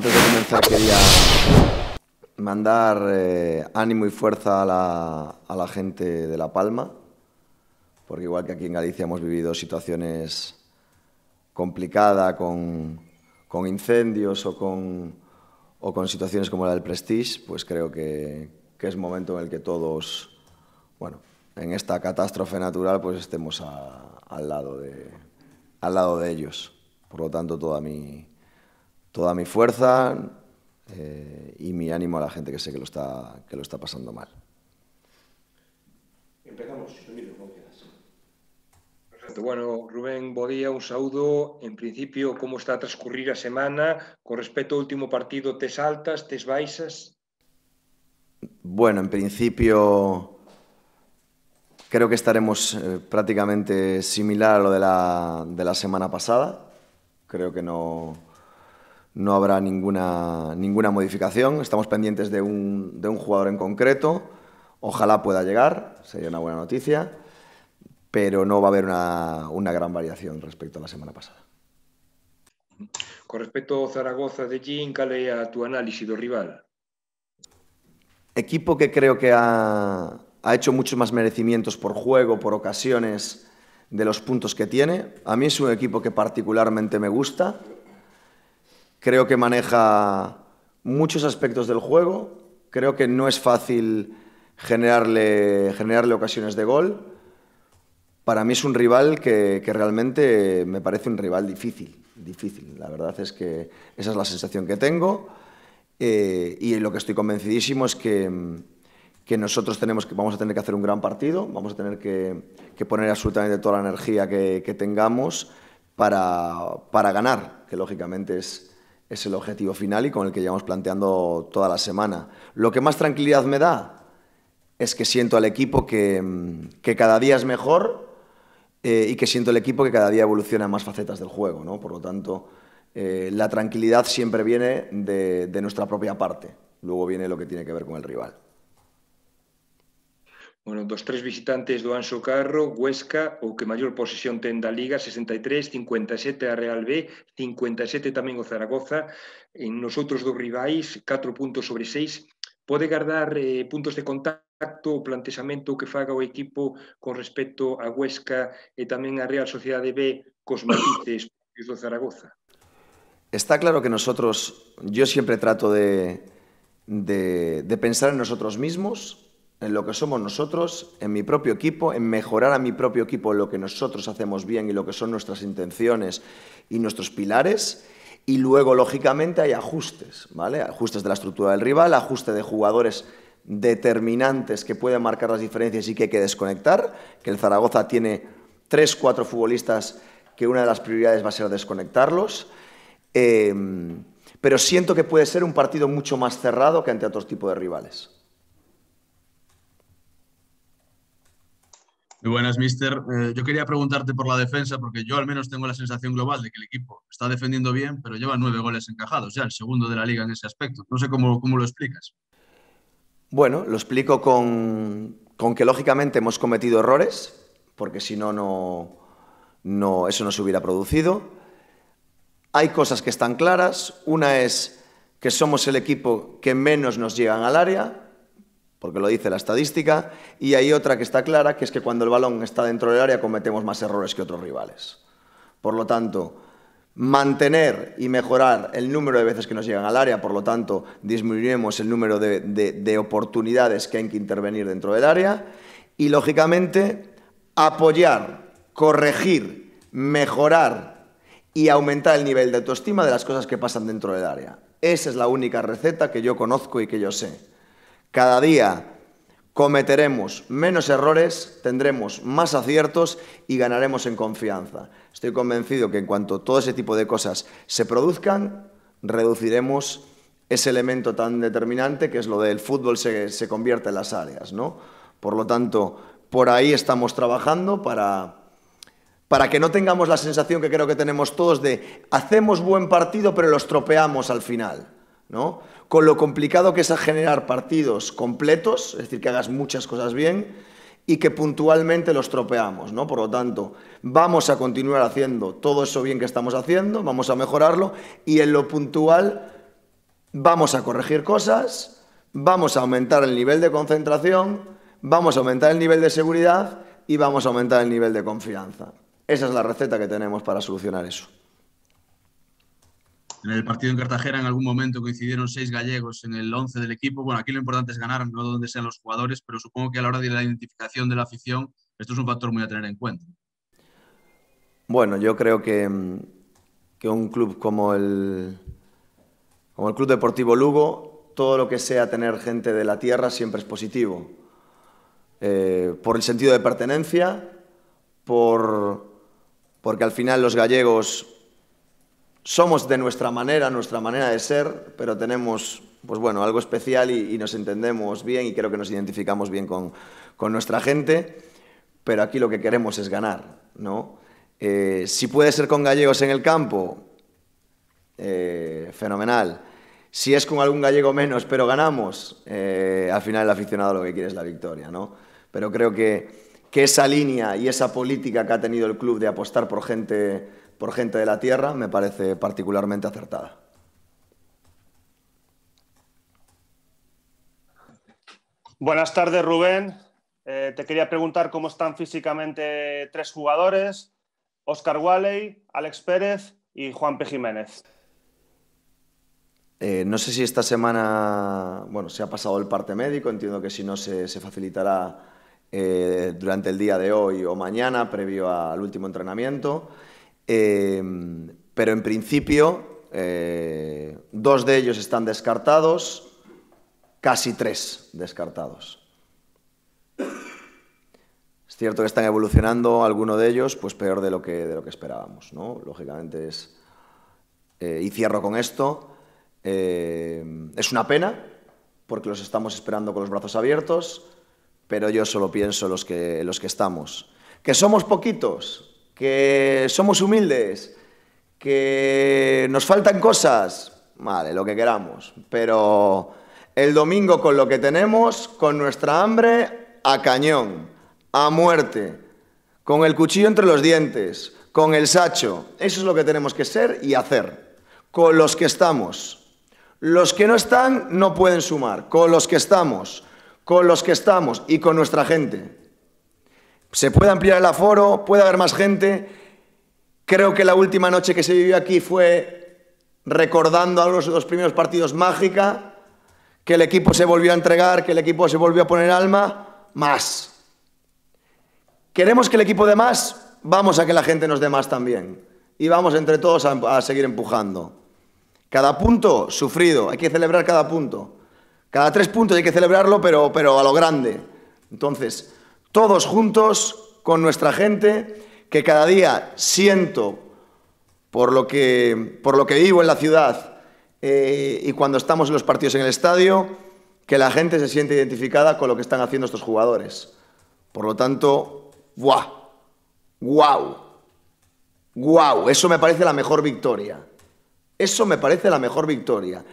antes de comenzar quería mandar eh, ánimo y fuerza a la, gente de La Palma, porque igual que aquí en Galicia hemos vivido situaciones complicadas con, incendios o con, o con situaciones como la del Prestige, pues creo que, es momento en el que todos, bueno, en esta catástrofe natural, pues estemos al, lado de, al lado de ellos. Por lo tanto, toda mi, toda mi fuerza eh, y mi ánimo a la gente que sé que lo está, que lo está pasando mal. Empezamos, Bueno, Rubén, bo día, un saludo. En principio, ¿cómo está a transcurrir a semana con respecto al último partido, tes altas, tes baixas? Bueno, en principio creo que estaremos eh, prácticamente similar a lo de la, de la semana pasada. Creo que no, no habrá ninguna, ninguna modificación. Estamos pendientes de un, de un jugador en concreto. Ojalá pueda llegar, sería una buena noticia, pero no va a haber una, una gran variación respecto a la semana pasada. Con respecto a Zaragoza de Gin, a tu análisis de rival? Equipo que creo que ha, ha hecho muchos más merecimientos por juego, por ocasiones de los puntos que tiene. A mí es un equipo que particularmente me gusta. Creo que maneja muchos aspectos del juego. Creo que no es fácil generarle, generarle ocasiones de gol. Para mí es un rival que, que realmente me parece un rival difícil, difícil. La verdad es que esa es la sensación que tengo. Eh, y lo que estoy convencidísimo es que, que nosotros tenemos que, vamos a tener que hacer un gran partido, vamos a tener que, que poner absolutamente toda la energía que, que tengamos para, para, ganar, que lógicamente es, es el objetivo final y con el que llevamos planteando toda la semana. Lo que más tranquilidad me da es que siento al equipo que, mm, cada día es mejor eh, y que siento el equipo que cada día evoluciona más facetas del juego. ¿no? Por lo tanto, eh, la tranquilidad siempre viene de nuestra propia parte. Luego viene lo que tiene que ver con el rival. Bueno, dos tres visitantes do Anxo Carro, Huesca, o que maior posesión ten da Liga, 63, 57 a Real B, 57 tamén o Zaragoza, en outros dos rivais, 4 puntos sobre 6, pode gardar eh, puntos de contacto o plantexamento que faga o equipo con respecto a Huesca e tamén a Real Sociedade B cos matices do Zaragoza? Está claro que nosotros, yo siempre trato de, de, de pensar en nosotros mismos, en lo que somos nosotros, en mi propio equipo, en mejorar a mi propio equipo lo que nosotros hacemos bien y lo que son nuestras intenciones y nuestros pilares. Y luego, lógicamente, hay ajustes, ¿vale? Ajustes de la estructura del rival, ajuste de jugadores determinantes que pueden marcar las diferencias y que hay que desconectar, que el Zaragoza tiene tres, cuatro futbolistas que una de las prioridades va a ser desconectarlos. Eh, pero siento que puede ser un partido mucho más cerrado que ante otros tipos de rivales. Muy buenas, mister. Eh, yo quería preguntarte por la defensa, porque yo al menos tengo la sensación global de que el equipo está defendiendo bien, pero lleva nueve goles encajados, ya el segundo de la liga en ese aspecto. No sé cómo, lo explicas. Bueno, lo explico con, que lógicamente hemos cometido errores, porque si no, no, eso no se hubiera producido. Hay cosas que están claras. Una es que somos el equipo que menos nos llegan al área, porque lo dice la estadística, y hay otra que está clara, que es que cuando el balón está dentro del área cometemos más errores que otros rivales. Por lo tanto, mantener y mejorar el número de veces que nos llegan al área, por lo tanto, disminuiremos el número de, de oportunidades que hay que intervenir dentro del área, y lógicamente apoyar, corregir, mejorar y aumentar el nivel de autoestima de las cosas que pasan dentro del área. Esa es la única receta que yo conozco y que yo sé. Cada día cometeremos menos errores, tendremos más aciertos y ganaremos en confianza. Estoy convencido que en cuanto todo ese tipo de cosas se produzcan, reduciremos ese elemento tan determinante que es lo del fútbol se, se convierte en las áreas. ¿no? Por lo tanto, por ahí estamos trabajando para, para que no tengamos la sensación que creo que tenemos todos de hacemos buen partido pero lo estropeamos al final. ¿no? Con lo complicado que es generar partidos completos, es decir, que hagas muchas cosas bien y que puntualmente los tropeamos, Por lo tanto, vamos a continuar haciendo todo eso bien que estamos haciendo, vamos a mejorarlo y en lo puntual vamos a corregir cosas, vamos a aumentar el nivel de concentración, vamos a aumentar el nivel de seguridad y vamos a aumentar el nivel de confianza. Esa es la receta que tenemos para solucionar eso en el partido en Cartagena en algún momento coincidieron seis gallegos en el 11 del equipo. Bueno, aquí lo importante es ganar, no donde sean los jugadores, pero supongo que a la hora de la identificación de la afición, esto es un factor muy a tener en cuenta. Bueno, yo creo que, que un club como el, como el Club Deportivo Lugo, todo lo que sea tener gente de la tierra siempre es positivo. Eh, por el sentido de pertenencia, por, porque al final los gallegos somos de nuestra manera, nuestra manera de ser, pero tenemos, pues bueno, algo especial y, nos entendemos bien y creo que nos identificamos bien con, nuestra gente, pero aquí lo que queremos es ganar, ¿no? Eh, si puede ser con gallegos en el campo, eh, fenomenal. Si es con algún gallego menos, pero ganamos, eh, al final el aficionado lo que quiere es la victoria, ¿no? Pero creo que esa línea y esa política que ha tenido el club de apostar por gente por gente de la Tierra me parece particularmente acertada. Buenas tardes, Rubén. Eh, te quería preguntar cómo están físicamente tres jugadores, Oscar Walley, Alex Pérez y Juan P. Jiménez. Eh, no sé si esta semana, bueno, se ha pasado el parte médico, entiendo que si no se, facilitará eh, durante el día de hoy o mañana, previo al último entrenamiento. Em, pero en principio, eh, dos de ellos están descartados, casi tres descartados. Es cierto que están evolucionando alguno de ellos, pues peor de lo que, de lo que esperábamos, ¿no? Lógicamente es... Eh, y cierro con esto. Em, es una pena, porque los estamos esperando con los brazos abiertos, pero yo solo pienso los que, los que estamos. Que somos poquitos, que somos humildes, que nos faltan cosas, vale, lo que queramos, pero el domingo con lo que tenemos, con nuestra hambre, a cañón, a muerte, con el cuchillo entre los dientes, con el sacho, eso es lo que tenemos que ser y hacer, con los que estamos. Los que no están no pueden sumar, con los que estamos, con los que estamos y con nuestra gente se puede ampliar el aforo, puede haber más gente. Creo que la última noche que se vivió aquí fue recordando a los primeros partidos mágica, que el equipo se volvió a entregar, que el equipo se volvió a poner alma, más. ¿Queremos que el equipo dé más? Vamos a que la gente nos dé más también. Y vamos entre todos a, a seguir empujando. Cada punto sufrido, hay que celebrar cada punto. Cada tres puntos hay que celebrarlo, pero, pero a lo grande. Entonces, todos juntos con nuestra gente, que cada día siento por lo que, por lo que vivo en la ciudad eh, y cuando estamos en los partidos en el estadio, que la gente se siente identificada con lo que están haciendo estos jugadores. Por lo tanto, ¡guau! ¡Guau! ¡Guau! Eso me parece la mejor victoria. Eso me parece la mejor victoria.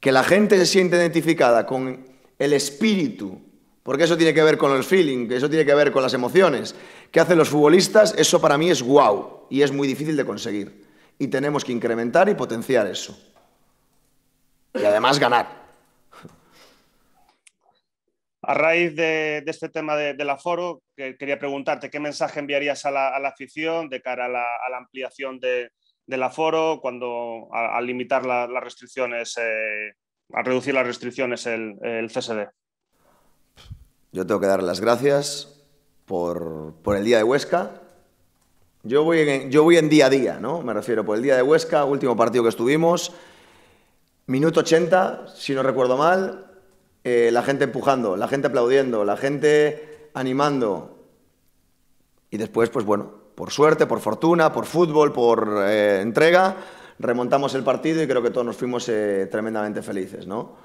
Que la gente se siente identificada con el espíritu porque eso tiene que ver con el feeling, que eso tiene que ver con las emociones. ¿Qué hacen los futbolistas? Eso para mí es guau y es muy difícil de conseguir. Y tenemos que incrementar y potenciar eso. Y además ganar. A raíz de, este tema del aforo, quería preguntarte, ¿qué mensaje enviarías a la, afición de cara a la, ampliación del aforo, cuando al limitar las restricciones, eh, a reducir las restricciones el CSD? Yo tengo que dar las gracias por, el día de Huesca. Yo voy, en, yo voy en día a día, ¿no? Me refiero por el día de Huesca, último partido que estuvimos, minuto 80, si no recuerdo mal, eh, la gente empujando, la gente aplaudiendo, la gente animando. Y después, pues bueno, por suerte, por fortuna, por fútbol, por eh, entrega, remontamos el partido y creo que todos nos fuimos eh, tremendamente felices, ¿no?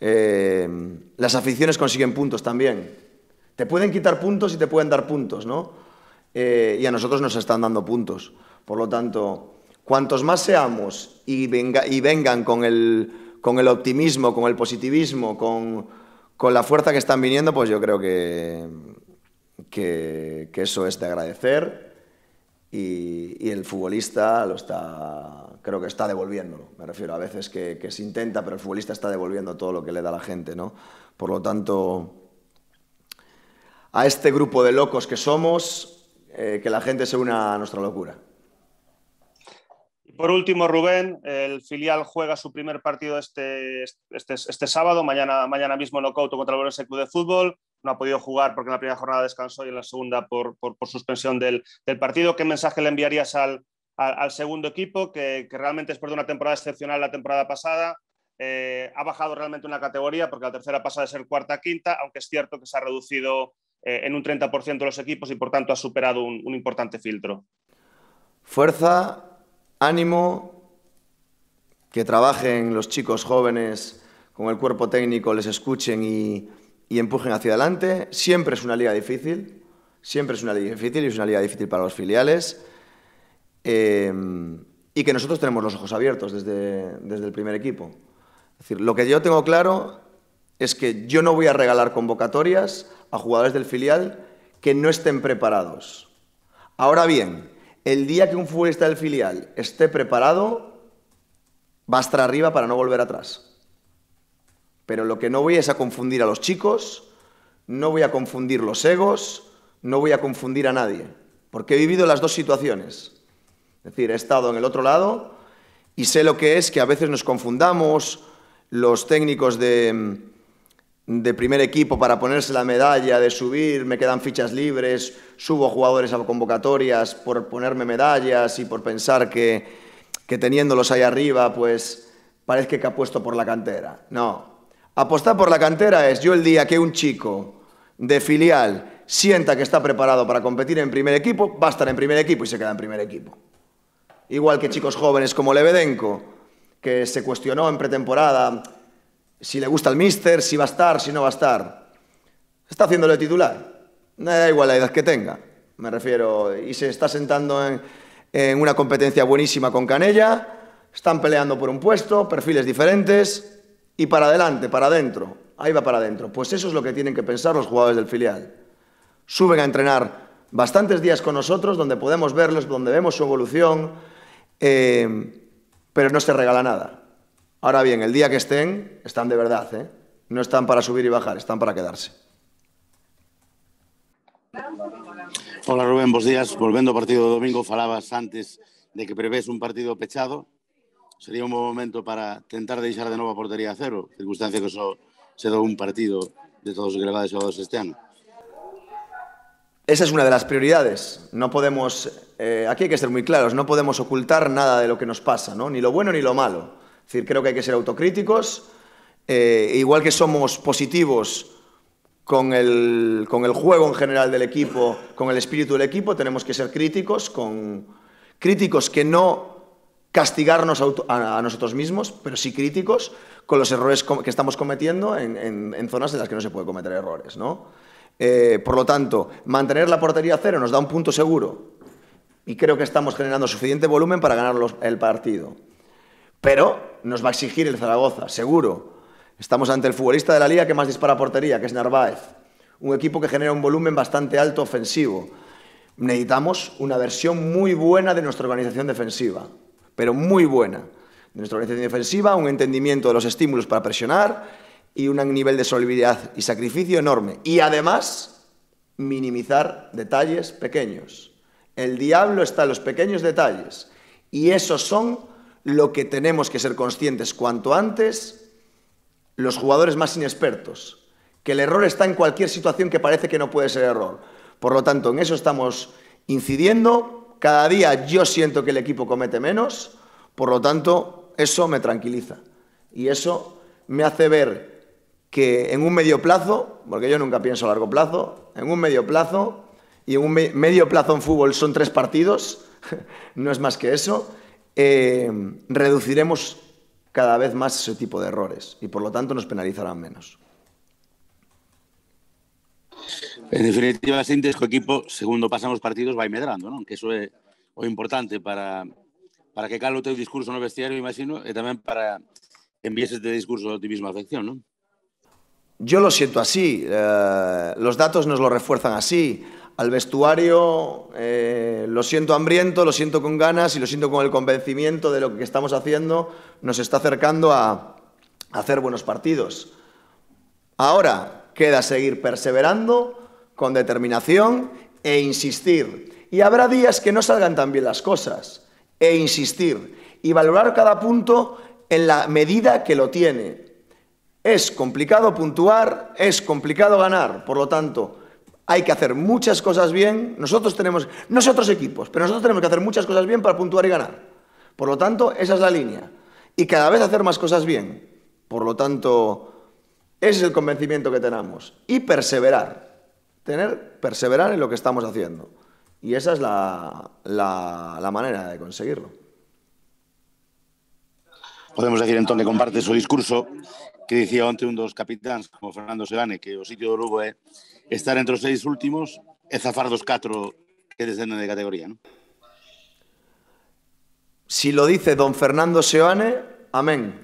Eh, las aficiones consiguen puntos también. Te pueden quitar puntos y te pueden dar puntos, ¿no? Eh, y a nosotros nos están dando puntos. Por lo tanto, cuantos más seamos y, venga, y vengan con el, optimismo, con el positivismo, con, la fuerza que están viniendo, pues yo creo que, que, eso es de agradecer. Y, el futbolista lo está, creo que está devolviéndolo. Me refiero a veces que, que se intenta, pero el futbolista está devolviendo todo lo que le da la gente, ¿no? Por lo tanto, a este grupo de locos que somos, eh, que la gente se una a nuestra locura. Y por último, Rubén, el filial juega su primer partido este, este, este sábado, mañana, mañana mismo en Ocauto contra el Valencia Club de Fútbol. No ha podido jugar porque en la primera jornada descansó y en la segunda por, suspensión del, partido. ¿Qué mensaje le enviarías al, segundo equipo, que, que, realmente es por una temporada excepcional la temporada pasada, eh, ha bajado realmente una categoría porque la tercera pasa de ser cuarta a quinta, aunque es cierto que se ha reducido eh, en un 30% los equipos y por tanto ha superado un, importante filtro. Fuerza, ánimo, que trabajen los chicos jóvenes con el cuerpo técnico, les escuchen y, empujen hacia adelante. Siempre es una liga difícil, siempre es una liga difícil y es una liga difícil para los filiales. Eh, y que nosotros tenemos los ojos abiertos desde el primer equipo lo que yo tengo claro es que yo no voy a regalar convocatorias a jugadores del filial que no estén preparados. Ahora bien, el día que un futbolista del filial esté preparado, va a estar arriba para no volver atrás. Pero lo que no voy es a confundir a los chicos, no voy a confundir los egos, no voy a confundir a nadie, porque he vivido las dos situaciones. Es decir, he estado en el otro lado y sé lo que es que a veces nos confundamos, los técnicos de, primer equipo para ponerse la medalla, de subir, me quedan fichas libres, subo jugadores a convocatorias por ponerme medallas y por pensar que, que teniéndolos ahí arriba, pues parece que apuesto por la cantera. No, apostar por la cantera es yo el día que un chico de filial sienta que está preparado para competir en primer equipo, va a estar en primer equipo y se queda en primer equipo. Igual que chicos jóvenes como Lebedenko, que se cuestionó en pretemporada si le gusta el míster, si va a estar, si no va a estar. Está haciéndole titular. no da igual la edad que tenga, me refiero. Y se está sentando en, una competencia buenísima con Canella. Están peleando por un puesto, perfiles diferentes. Y para adelante, para adentro. Ahí va para adentro. Pues eso es lo que tienen que pensar los jugadores del filial. Suben a entrenar bastantes días con nosotros, donde podemos verlos, donde vemos su evolución. Eh, pero no se regala nada. Ahora bien, el día que estén, están de verdad, ¿eh? No están para subir y bajar, están para quedarse. Hola Rubén, buenos días. Volviendo al partido de domingo, falabas antes de que prevés un partido pechado. Sería un buen momento para intentar dejar de nuevo a portería a cero, circunstancia que eso se da un partido de todos los que a este año? Esa es una de las prioridades. No podemos eh, aquí hay que ser muy claros, no podemos ocultar nada de lo que nos pasa, ni lo bueno ni lo malo. Es decir, creo que hay que ser autocríticos, eh, igual que somos positivos con el, juego en general del equipo, con el espíritu del equipo, tenemos que ser críticos, críticos que no castigarnos a, nosotros mismos, pero sí críticos con los errores que estamos cometiendo en, zonas en las que no se puede cometer errores. Eh, por lo tanto, mantener la portería a cero nos da un punto seguro, y creo que estamos generando suficiente volumen para ganar el partido. Pero nos va a exigir el Zaragoza, seguro. Estamos ante el futbolista de la liga que más dispara portería, que es Narváez. Un equipo que genera un volumen bastante alto ofensivo. Necesitamos una versión muy buena de nuestra organización defensiva, pero muy buena. De nuestra organización defensiva, un entendimiento de los estímulos para presionar y un nivel de solidaridad y sacrificio enorme. Y además, minimizar detalles pequeños. El diablo está en los pequeños detalles. Y esos son lo que tenemos que ser conscientes cuanto antes los jugadores más inexpertos. Que el error está en cualquier situación que parece que no puede ser error. Por lo tanto, en eso estamos incidiendo. Cada día yo siento que el equipo comete menos. Por lo tanto, eso me tranquiliza. Y eso me hace ver que en un medio plazo, porque yo nunca pienso a largo plazo, en un medio plazo y un medio plazo en fútbol son tres partidos, no es más que eso, eh, reduciremos cada vez más ese tipo de errores y por lo tanto nos penalizarán menos. En definitiva, sin tu equipo, segundo pasamos partidos, va medrando, ¿no? que eso es importante para, para que Carlos tenga discurso no vestiario, imagino, ...y también para envíes este discurso de optimismo a afección, ¿no? Yo lo siento así, eh, los datos nos lo refuerzan así al vestuario, eh, lo siento hambriento, lo siento con ganas y lo siento con el convencimiento de lo que estamos haciendo, nos está acercando a, a hacer buenos partidos. Ahora queda seguir perseverando con determinación e insistir. Y habrá días que no salgan tan bien las cosas, e insistir, y valorar cada punto en la medida que lo tiene. Es complicado puntuar, es complicado ganar, por lo tanto, hay que hacer muchas cosas bien. Nosotros tenemos, nosotros equipos, pero nosotros tenemos que hacer muchas cosas bien para puntuar y ganar. Por lo tanto, esa es la línea. Y cada vez hacer más cosas bien. Por lo tanto, ese es el convencimiento que tenemos. Y perseverar. Tener, perseverar en lo que estamos haciendo. Y esa es la manera de conseguirlo. Podemos decir entón que comparte o discurso que dicía onte un dos capitáns como Fernando Segane que o sitio do Lugo é estar entre os seis últimos e zafar dos catro que descenden de categoría, non? Si lo dice don Fernando Seoane, amén.